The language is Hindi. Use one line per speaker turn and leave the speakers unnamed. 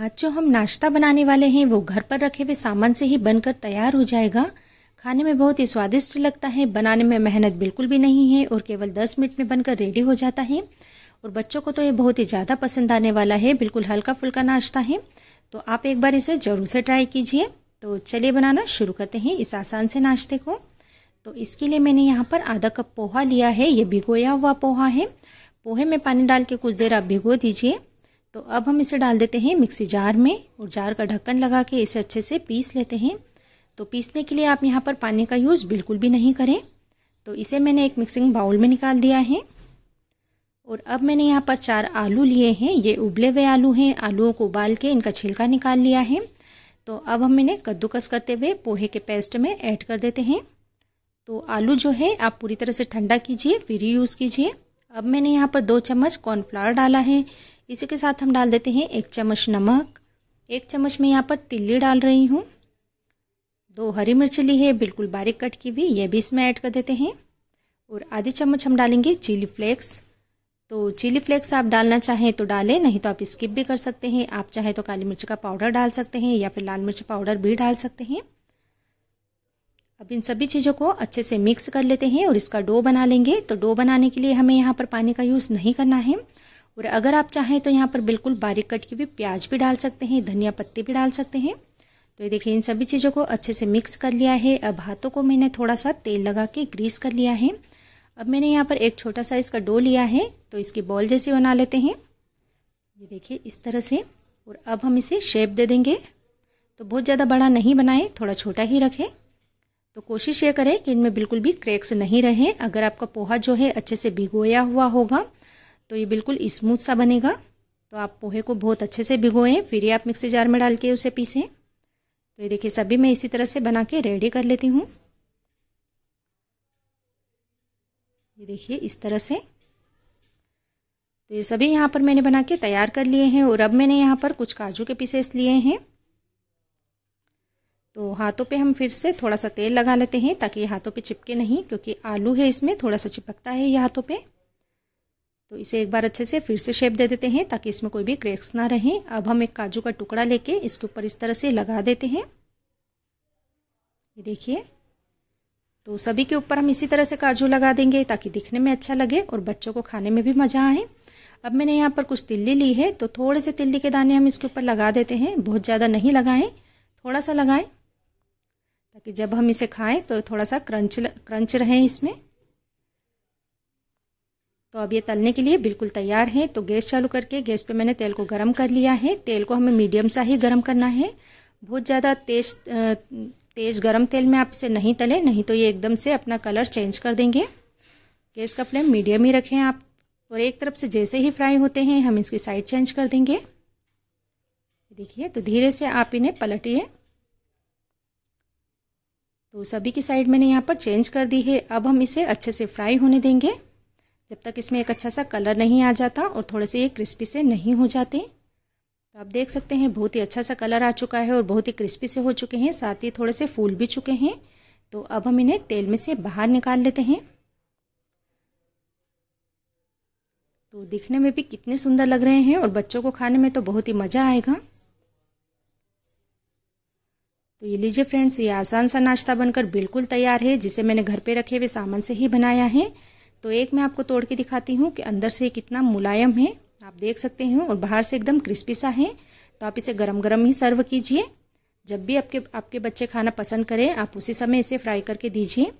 आज जो हम नाश्ता बनाने वाले हैं वो घर पर रखे हुए सामान से ही बनकर तैयार हो जाएगा खाने में बहुत ही स्वादिष्ट लगता है बनाने में मेहनत बिल्कुल भी नहीं है और केवल 10 मिनट में बनकर रेडी हो जाता है और बच्चों को तो ये बहुत ही ज़्यादा पसंद आने वाला है बिल्कुल हल्का फुल्का नाश्ता है तो आप एक बार इसे ज़रूर से ट्राई कीजिए तो चलिए बनाना शुरू करते हैं इस आसान से नाश्ते को तो इसके लिए मैंने यहाँ पर आधा कप पोहा लिया है ये भिगोया हुआ पोहा है पोहे में पानी डाल के कुछ देर आप भिगो दीजिए तो अब हम इसे डाल देते हैं मिक्सी जार में और जार का ढक्कन लगा के इसे अच्छे से पीस लेते हैं तो पीसने के लिए आप यहाँ पर पानी का यूज़ बिल्कुल भी नहीं करें तो इसे मैंने एक मिक्सिंग बाउल में निकाल दिया है और अब मैंने यहाँ पर चार आलू लिए हैं ये उबले हुए आलू हैं आलूओं को उबाल के इनका छिलका निकाल लिया है तो अब हम इन्हें कद्दूकस करते हुए पोहे के पेस्ट में ऐड कर देते हैं तो आलू जो है आप पूरी तरह से ठंडा कीजिए फिर यूज़ कीजिए अब मैंने यहाँ पर दो चम्मच कॉर्नफ्लावर डाला है इसी के साथ हम डाल देते हैं एक चम्मच नमक एक चम्मच मैं यहाँ पर तिल्ली डाल रही हूँ दो हरी मिर्च ली है बिल्कुल बारीक कट की हुई ये भी इसमें ऐड कर देते हैं और आधी चम्मच हम डालेंगे चिली फ्लेक्स तो चिली फ्लेक्स आप डालना चाहें तो डालें नहीं तो आप स्किप भी कर सकते हैं आप चाहें तो काली मिर्च का पाउडर डाल सकते हैं या फिर लाल मिर्च पाउडर भी डाल सकते हैं अब इन सभी चीज़ों को अच्छे से मिक्स कर लेते हैं और इसका डो बना लेंगे तो डो बनाने के लिए हमें यहाँ पर पानी का यूज़ नहीं करना है और अगर आप चाहें तो यहाँ पर बिल्कुल बारीक कट की भी प्याज भी डाल सकते हैं धनिया पत्ती भी डाल सकते हैं तो ये देखिए इन सभी चीज़ों को अच्छे से मिक्स कर लिया है अब हाथों को मैंने थोड़ा सा तेल लगा के ग्रीस कर लिया है अब मैंने यहाँ पर एक छोटा सा इसका डो लिया है तो इसकी बॉल जैसे बना लेते हैं ये देखिए इस तरह से और अब हम इसे शेप दे देंगे तो बहुत ज़्यादा बड़ा नहीं बनाएं थोड़ा छोटा ही रखें तो कोशिश ये करें कि इनमें बिल्कुल भी क्रैक्स नहीं रहें अगर आपका पोहा जो है अच्छे से भिगोया हुआ होगा तो ये बिल्कुल स्मूथ सा बनेगा तो आप पोहे को बहुत अच्छे से भिगोएं फिर ही आप मिक्सी जार में डाल के उसे पीसें तो ये देखिए सभी मैं इसी तरह से बना के रेडी कर लेती हूँ ये देखिए इस तरह से तो ये सभी यहाँ पर मैंने बना के तैयार कर लिए हैं और अब मैंने यहाँ पर कुछ काजू के पीसेस लिए हैं तो हाथों पे हम फिर से थोड़ा सा तेल लगा लेते हैं ताकि ये हाथों पे चिपके नहीं क्योंकि आलू है इसमें थोड़ा सा चिपकता है ये हाथों पे तो इसे एक बार अच्छे से फिर से शेप दे देते हैं ताकि इसमें कोई भी क्रैक्स ना रहें अब हम एक काजू का टुकड़ा लेके इसके ऊपर इस तरह से लगा देते हैं ये देखिए तो सभी के ऊपर हम इसी तरह से काजू लगा देंगे ताकि दिखने में अच्छा लगे और बच्चों को खाने में भी मज़ा आए अब मैंने यहाँ पर कुछ तिल्ली ली है तो थोड़े से तिल्ली के दाने हम इसके ऊपर लगा देते हैं बहुत ज़्यादा नहीं लगाएं थोड़ा सा लगाएं ताकि जब हम इसे खाएं तो थोड़ा सा क्रंच क्रंच रहें इसमें तो अब ये तलने के लिए बिल्कुल तैयार हैं तो गैस चालू करके गैस पे मैंने तेल को गर्म कर लिया है तेल को हमें मीडियम सा ही गर्म करना है बहुत ज़्यादा तेज तेज़ गर्म तेल में आप इसे नहीं तलें नहीं तो ये एकदम से अपना कलर चेंज कर देंगे गैस का फ्लेम मीडियम ही रखें आप और एक तरफ से जैसे ही फ्राई होते हैं हम इसकी साइड चेंज कर देंगे देखिए तो धीरे से आप इन्हें पलटिए तो सभी की साइड मैंने यहाँ पर चेंज कर दी है अब हम इसे अच्छे से फ्राई होने देंगे जब तक इसमें एक अच्छा सा कलर नहीं आ जाता और थोड़े से ये क्रिस्पी से नहीं हो जाते तो आप देख सकते हैं बहुत ही अच्छा सा कलर आ चुका है और बहुत ही क्रिस्पी से हो चुके हैं साथ ही थोड़े से फूल भी चुके हैं तो अब हम इन्हें तेल में से बाहर निकाल लेते हैं तो दिखने में भी कितने सुंदर लग रहे हैं और बच्चों को खाने में तो बहुत ही मज़ा आएगा तो ये लीजिए फ्रेंड्स ये आसान सा नाश्ता बनकर बिल्कुल तैयार है जिसे मैंने घर पे रखे हुए सामान से ही बनाया है तो एक मैं आपको तोड़ के दिखाती हूँ कि अंदर से कितना मुलायम है आप देख सकते हैं और बाहर से एकदम क्रिस्पी सा है तो आप इसे गरम गरम ही सर्व कीजिए जब भी आपके आपके बच्चे खाना पसंद करें आप उसी समय इसे फ्राई करके दीजिए